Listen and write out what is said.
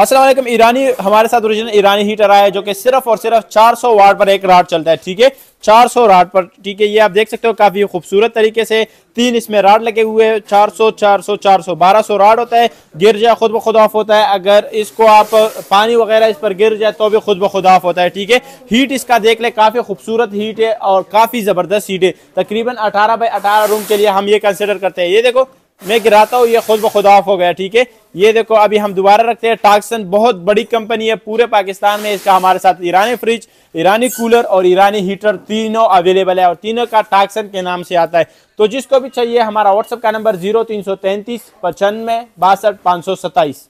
असलम ईरानी हमारे साथ ओरिजिनल ईरानी हीटर आया है जो कि सिर्फ और सिर्फ 400 वाट पर एक राड चलता है ठीक है 400 राड पर ठीक है ये आप देख सकते हो काफ़ी खूबसूरत तरीके से तीन इसमें राड लगे हुए हैं 400 400 400 सौ राड होता है गिर जाए खुद ब खुद ऑफ होता है अगर इसको आप पानी वगैरह इस पर गिर जाए तो भी खुद ब खुद ऑफ होता है ठीक है हीट इसका देख ले काफ़ी खूबसूरत हीट है और काफ़ी ज़बरदस्त हीट है तकरीबन अठारह बाई अठारह रूम के लिए हम ये कंसिडर करते हैं ये देखो मैं गिराता हूँ ये खुद ब खुद ऑफ हो गया ठीक है ये देखो अभी हम दोबारा रखते हैं टाक्सन बहुत बड़ी कंपनी है पूरे पाकिस्तान में इसका हमारे साथ ईरानी फ्रिज ईरानी कूलर और ईरानी हीटर तीनों अवेलेबल है और तीनों का टाक्सन के नाम से आता है तो जिसको भी चाहिए हमारा व्हाट्सअप का नंबर जीरो तीन सौ तैंतीस पचानवे बासठ पाँच सौ सत्ताईस